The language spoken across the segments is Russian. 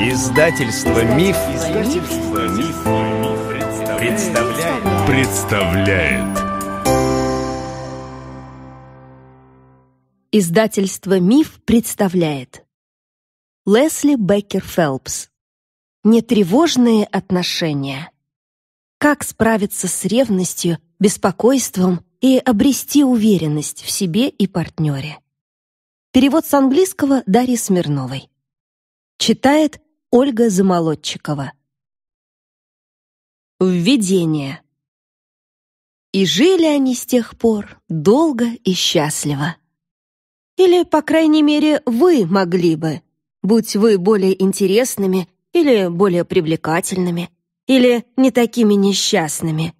Издательство Миф, Издательство Миф, представляет. представляет. Издательство Миф представляет. Лесли Беккер Фелпс. Нетревожные отношения. Как справиться с ревностью, беспокойством и обрести уверенность в себе и партнере. Перевод с английского Дарьи Смирновой. Читает Ольга Замолотчикова. Введение. И жили они с тех пор долго и счастливо. Или, по крайней мере, вы могли бы, будь вы более интересными или более привлекательными, или не такими несчастными,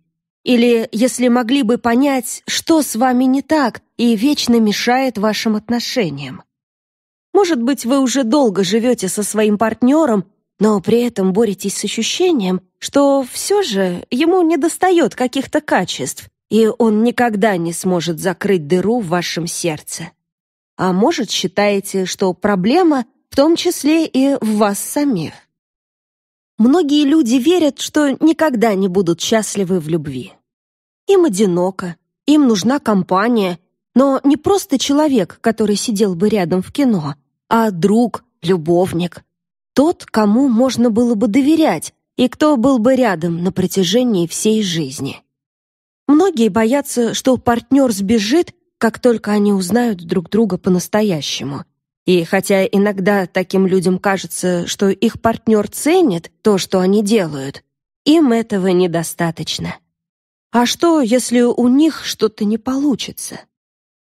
или если могли бы понять, что с вами не так и вечно мешает вашим отношениям. Может быть, вы уже долго живете со своим партнером, но при этом боретесь с ощущением, что все же ему недостает каких-то качеств, и он никогда не сможет закрыть дыру в вашем сердце. А может, считаете, что проблема в том числе и в вас самих. Многие люди верят, что никогда не будут счастливы в любви. Им одиноко, им нужна компания, но не просто человек, который сидел бы рядом в кино — а друг, любовник. Тот, кому можно было бы доверять, и кто был бы рядом на протяжении всей жизни. Многие боятся, что партнер сбежит, как только они узнают друг друга по-настоящему. И хотя иногда таким людям кажется, что их партнер ценит то, что они делают, им этого недостаточно. А что, если у них что-то не получится?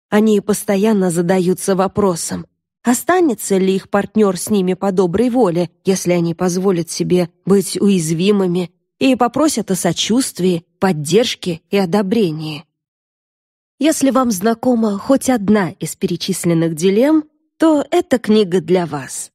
Они постоянно задаются вопросом, Останется ли их партнер с ними по доброй воле, если они позволят себе быть уязвимыми и попросят о сочувствии, поддержке и одобрении? Если вам знакома хоть одна из перечисленных дилемм, то эта книга для вас.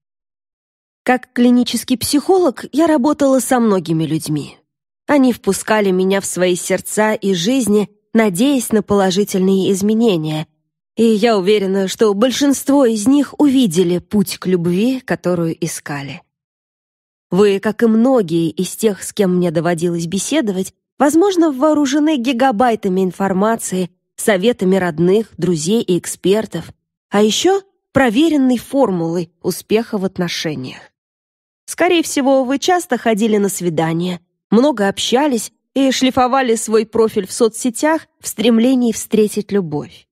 Как клинический психолог я работала со многими людьми. Они впускали меня в свои сердца и жизни, надеясь на положительные изменения — и я уверена, что большинство из них увидели путь к любви, которую искали. Вы, как и многие из тех, с кем мне доводилось беседовать, возможно, вооружены гигабайтами информации, советами родных, друзей и экспертов, а еще проверенной формулой успеха в отношениях. Скорее всего, вы часто ходили на свидания, много общались и шлифовали свой профиль в соцсетях в стремлении встретить любовь.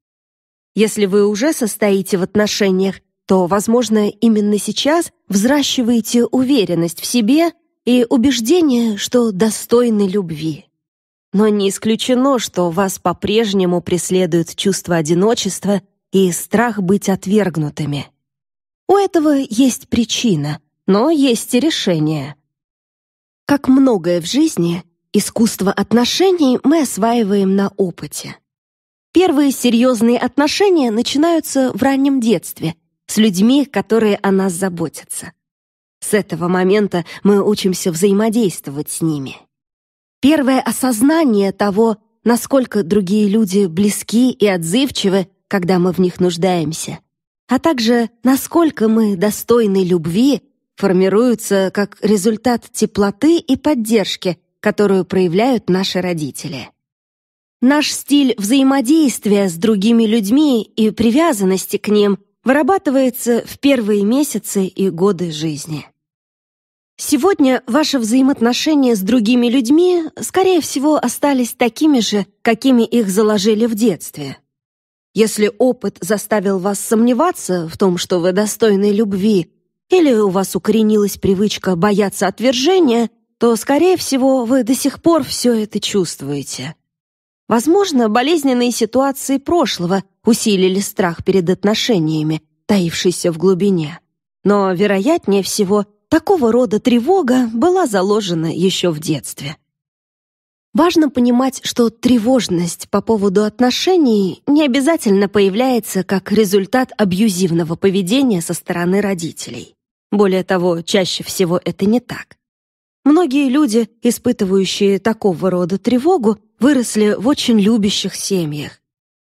Если вы уже состоите в отношениях, то, возможно, именно сейчас взращиваете уверенность в себе и убеждение, что достойны любви. Но не исключено, что вас по-прежнему преследует чувство одиночества и страх быть отвергнутыми. У этого есть причина, но есть и решение. Как многое в жизни, искусство отношений мы осваиваем на опыте. Первые серьезные отношения начинаются в раннем детстве, с людьми, которые о нас заботятся. С этого момента мы учимся взаимодействовать с ними. Первое осознание того, насколько другие люди близки и отзывчивы, когда мы в них нуждаемся, а также насколько мы достойны любви, формируется как результат теплоты и поддержки, которую проявляют наши родители. Наш стиль взаимодействия с другими людьми и привязанности к ним вырабатывается в первые месяцы и годы жизни. Сегодня ваши взаимоотношения с другими людьми, скорее всего, остались такими же, какими их заложили в детстве. Если опыт заставил вас сомневаться в том, что вы достойны любви, или у вас укоренилась привычка бояться отвержения, то, скорее всего, вы до сих пор все это чувствуете. Возможно, болезненные ситуации прошлого усилили страх перед отношениями, таившийся в глубине. Но, вероятнее всего, такого рода тревога была заложена еще в детстве. Важно понимать, что тревожность по поводу отношений не обязательно появляется как результат абьюзивного поведения со стороны родителей. Более того, чаще всего это не так. Многие люди, испытывающие такого рода тревогу, выросли в очень любящих семьях.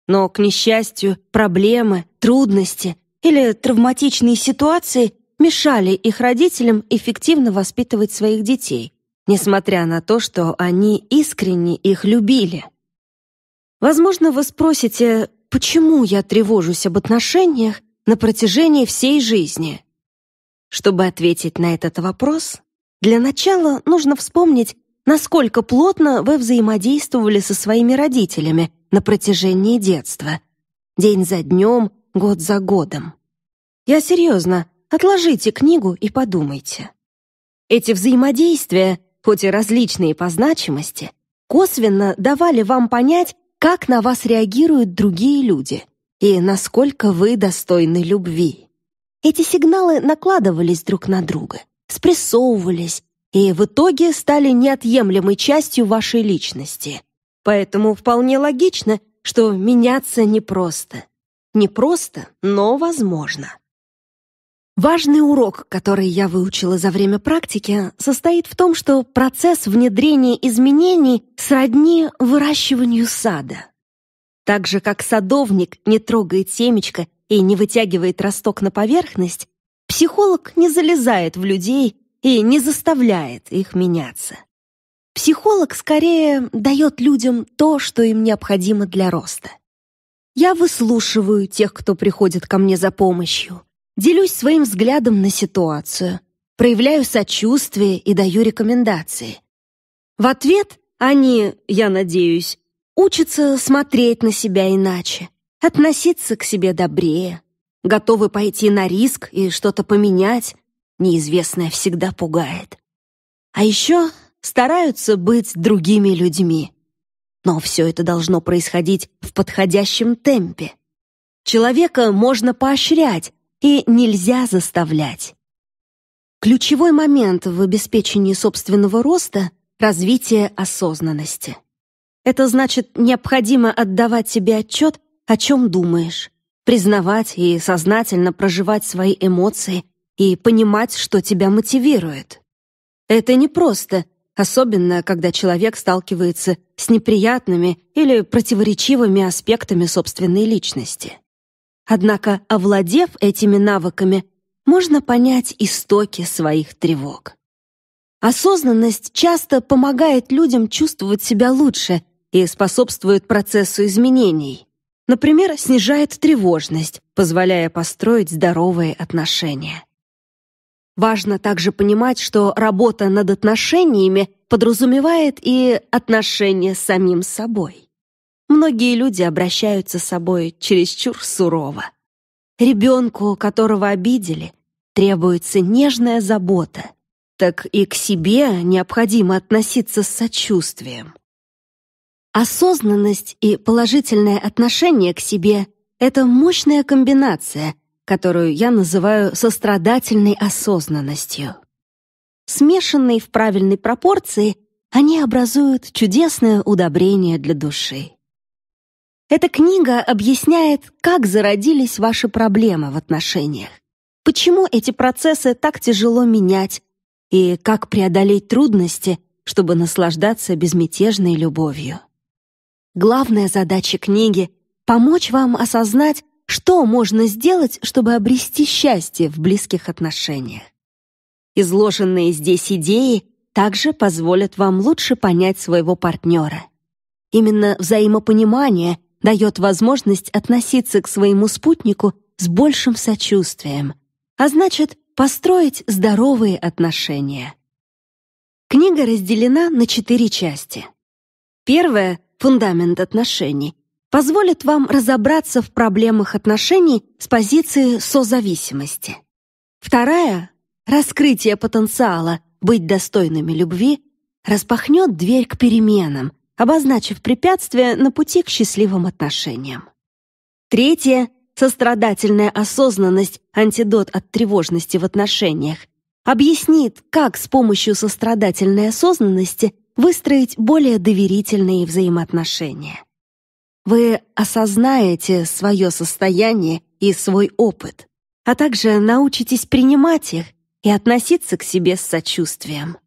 Но, к несчастью, проблемы, трудности или травматичные ситуации мешали их родителям эффективно воспитывать своих детей, несмотря на то, что они искренне их любили. Возможно, вы спросите, почему я тревожусь об отношениях на протяжении всей жизни? Чтобы ответить на этот вопрос, для начала нужно вспомнить, насколько плотно вы взаимодействовали со своими родителями на протяжении детства. День за днем, год за годом. Я серьезно, отложите книгу и подумайте. Эти взаимодействия, хоть и различные по значимости, косвенно давали вам понять, как на вас реагируют другие люди и насколько вы достойны любви. Эти сигналы накладывались друг на друга — спрессовывались и в итоге стали неотъемлемой частью вашей личности. Поэтому вполне логично, что меняться непросто. Непросто, но возможно. Важный урок, который я выучила за время практики, состоит в том, что процесс внедрения изменений сродни выращиванию сада. Так же, как садовник не трогает семечко и не вытягивает росток на поверхность, Психолог не залезает в людей и не заставляет их меняться. Психолог скорее дает людям то, что им необходимо для роста. Я выслушиваю тех, кто приходит ко мне за помощью, делюсь своим взглядом на ситуацию, проявляю сочувствие и даю рекомендации. В ответ они, я надеюсь, учатся смотреть на себя иначе, относиться к себе добрее, готовы пойти на риск и что-то поменять, неизвестное всегда пугает. А еще стараются быть другими людьми. Но все это должно происходить в подходящем темпе. Человека можно поощрять и нельзя заставлять. Ключевой момент в обеспечении собственного роста — развитие осознанности. Это значит, необходимо отдавать себе отчет, о чем думаешь, признавать и сознательно проживать свои эмоции и понимать, что тебя мотивирует. Это непросто, особенно когда человек сталкивается с неприятными или противоречивыми аспектами собственной личности. Однако, овладев этими навыками, можно понять истоки своих тревог. Осознанность часто помогает людям чувствовать себя лучше и способствует процессу изменений. Например, снижает тревожность, позволяя построить здоровые отношения. Важно также понимать, что работа над отношениями подразумевает и отношения с самим собой. Многие люди обращаются с собой чересчур сурово. Ребенку, которого обидели, требуется нежная забота, так и к себе необходимо относиться с сочувствием. Осознанность и положительное отношение к себе — это мощная комбинация, которую я называю сострадательной осознанностью. Смешанные в правильной пропорции, они образуют чудесное удобрение для души. Эта книга объясняет, как зародились ваши проблемы в отношениях, почему эти процессы так тяжело менять и как преодолеть трудности, чтобы наслаждаться безмятежной любовью. Главная задача книги — помочь вам осознать, что можно сделать, чтобы обрести счастье в близких отношениях. Изложенные здесь идеи также позволят вам лучше понять своего партнера. Именно взаимопонимание дает возможность относиться к своему спутнику с большим сочувствием, а значит, построить здоровые отношения. Книга разделена на четыре части — Первое — фундамент отношений позволит вам разобраться в проблемах отношений с позиции созависимости. Второе, раскрытие потенциала быть достойными любви распахнет дверь к переменам, обозначив препятствия на пути к счастливым отношениям. Третье — сострадательная осознанность, антидот от тревожности в отношениях, объяснит, как с помощью сострадательной осознанности выстроить более доверительные взаимоотношения. Вы осознаете свое состояние и свой опыт, а также научитесь принимать их и относиться к себе с сочувствием.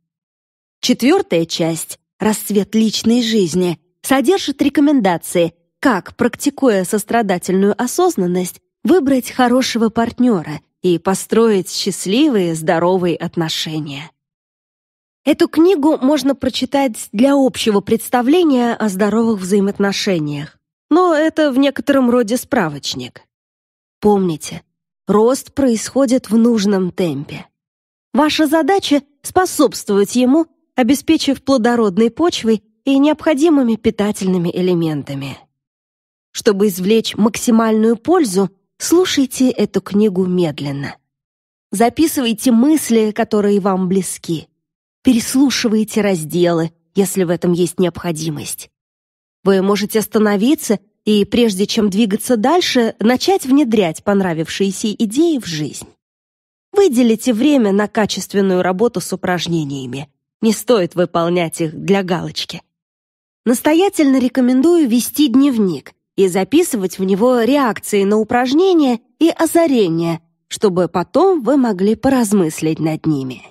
Четвертая часть «Расцвет личной жизни» содержит рекомендации, как, практикуя сострадательную осознанность, выбрать хорошего партнера и построить счастливые, здоровые отношения. Эту книгу можно прочитать для общего представления о здоровых взаимоотношениях, но это в некотором роде справочник. Помните, рост происходит в нужном темпе. Ваша задача — способствовать ему, обеспечив плодородной почвой и необходимыми питательными элементами. Чтобы извлечь максимальную пользу, слушайте эту книгу медленно. Записывайте мысли, которые вам близки переслушивайте разделы, если в этом есть необходимость. Вы можете остановиться и, прежде чем двигаться дальше, начать внедрять понравившиеся идеи в жизнь. Выделите время на качественную работу с упражнениями. Не стоит выполнять их для галочки. Настоятельно рекомендую вести дневник и записывать в него реакции на упражнения и озарения, чтобы потом вы могли поразмыслить над ними.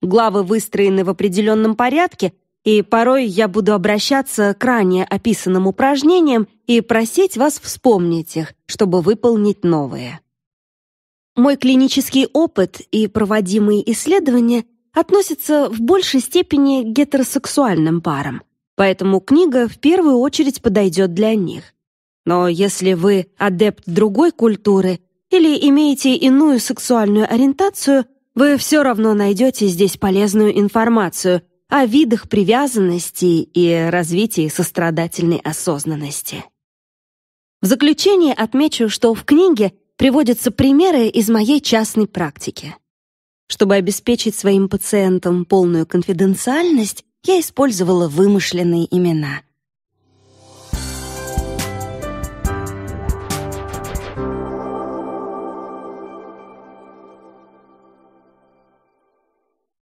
Главы выстроены в определенном порядке, и порой я буду обращаться к ранее описанным упражнениям и просить вас вспомнить их, чтобы выполнить новые. Мой клинический опыт и проводимые исследования относятся в большей степени к гетеросексуальным парам, поэтому книга в первую очередь подойдет для них. Но если вы адепт другой культуры или имеете иную сексуальную ориентацию – вы все равно найдете здесь полезную информацию о видах привязанности и развитии сострадательной осознанности. В заключение отмечу, что в книге приводятся примеры из моей частной практики. Чтобы обеспечить своим пациентам полную конфиденциальность, я использовала вымышленные имена —